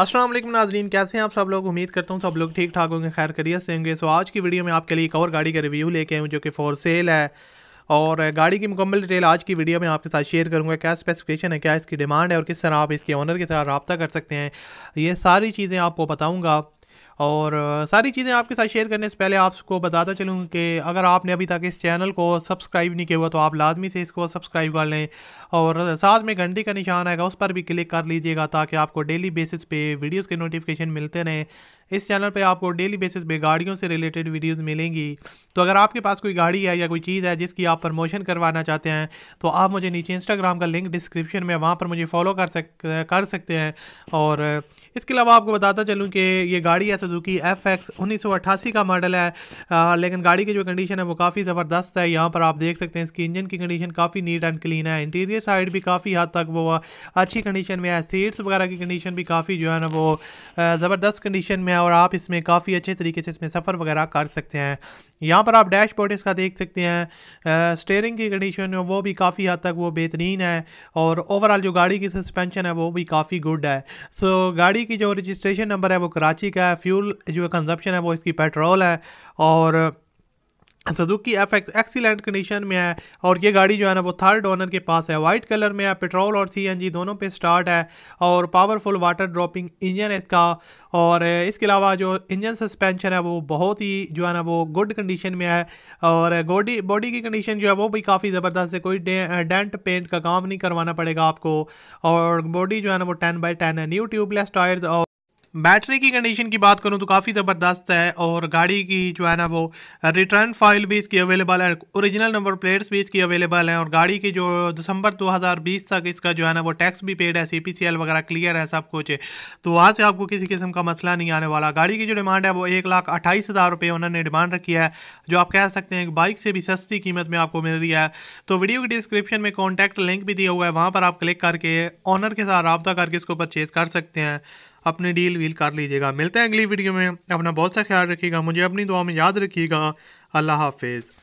असल नाजरीन कैसे हैं आप सब लोग उम्मीद करता हूँ सब लोग ठीक ठाक होंगे खैर करियत से होंगे सो आज की वीडियो में आपके लिए एक और गाड़ी का रिव्यू लेके आऊँ जो कि फॉर सेल है और गाड़ी की मुकम्मल डिटेल आज की वीडियो में आपके साथ शेयर करूंगा क्या स्पेसिफिकेशन है क्या इसकी डिमांड है और किस तरह आप इसके ऑनर के साथ रबता कर सकते हैं ये सारी चीज़ें आपको बताऊँगा और सारी चीज़ें आपके साथ शेयर करने से पहले आपको बताता चलूँ कि अगर आपने अभी तक इस चैनल को सब्सक्राइब नहीं किया हुआ तो आप लाजमी से इसको सब्सक्राइब कर लें और साथ में घंटी का निशान आएगा उस पर भी क्लिक कर लीजिएगा ताकि आपको डेली बेसिस पे वीडियोस के नोटिफिकेशन मिलते रहें इस चैनल पे आपको डेली बेसिस पे गाड़ियों से रिलेटेड वीडियोस मिलेंगी तो अगर आपके पास कोई गाड़ी है या कोई चीज़ है जिसकी आप प्रमोशन करवाना चाहते हैं तो आप मुझे नीचे इंस्टाग्राम का लिंक डिस्क्रिप्शन में वहाँ पर मुझे फॉलो कर सक कर सकते हैं और इसके अलावा आपको बताता चलूँ कि ये गाड़ी है सुजुकी एफ एक्स का मॉडल है लेकिन गाड़ी की जो कंडीशन है वो काफ़ी ज़बरदस्त है यहाँ पर आप देख सकते हैं इसकी इंजन की कंडीशन काफ़ी नीट एंड क्लीन है इंटीरियर साइड भी काफ़ी हद तक वो अच्छी कंडीशन में है सीट्स वगैरह की कंडीशन भी काफ़ी जो है ना वो ज़बरदस्त कंडीशन में है और आप इसमें काफ़ी अच्छे तरीके से इसमें सफ़र वगैरह कर सकते हैं यहाँ पर आप डैशबोर्ड इसका देख सकते हैं स्टेयरिंग की कंडीशन वो भी काफ़ी हद तक वो बेहतरीन है और ओवरऑल जो गाड़ी की सस्पेंशन है वो भी काफ़ी गुड है सो गाड़ी गाड़ी की जो रजिस्ट्रेशन नंबर है वो कराची का है फ्यूल जो कंजप्शन है वो इसकी पेट्रोल है और Suzuki F X excellent condition में है और ये गाड़ी जो है ना वो थर्ड ओनर के पास है वाइट कलर में है पेट्रोल और सीएनजी दोनों पे स्टार्ट है और पावरफुल वाटर ड्रॉपिंग इंजन है इसका और इसके अलावा जो इंजन सस्पेंशन है वो बहुत ही जो है ना वो गुड कंडीशन में है और गोडी बॉडी की कंडीशन जो है वो भी काफ़ी ज़बरदस्त है कोई डेंट पेंट का काम नहीं करवाना पड़ेगा आपको और बॉडी जो है ना वो टेन बाई टेन है न्यू ट्यूबलेस टायर्स और बैटरी की कंडीशन की बात करूँ तो काफ़ी ज़बरदस्त है और गाड़ी की जो है ना वो रिटर्न फाइल भी इसकी अवेलेबल है ओरिजिनल नंबर प्लेट्स भी इसकी अवेलेबल हैं और गाड़ी की जो दिसंबर 2020 तक इसका जो है ना वो टैक्स भी पेड है सी वगैरह क्लियर है सब कुछ तो वहाँ से आपको किसी किस्म का मसला नहीं आने वाला गाड़ी की जो डिमांड है वो एक लाख अट्ठाईस हज़ार रुपये उन्होंने डिमांड रखी है जो आप कह सकते हैं बाइक से भी सस्ती कीमत में आपको मिल रही है तो वीडियो की डिस्क्रिप्शन में कॉन्टैक्ट लिंक भी दिया हुआ है वहाँ पर आप क्लिक करके ऑनर के साथ रबता करके इसको परचेज़ कर सकते हैं अपने डील वील कर लीजिएगा मिलते हैं अगली वीडियो में अपना बहुत सा ख्याल रखिएगा मुझे अपनी दुआ में याद रखिएगा अल्लाह हाफिज़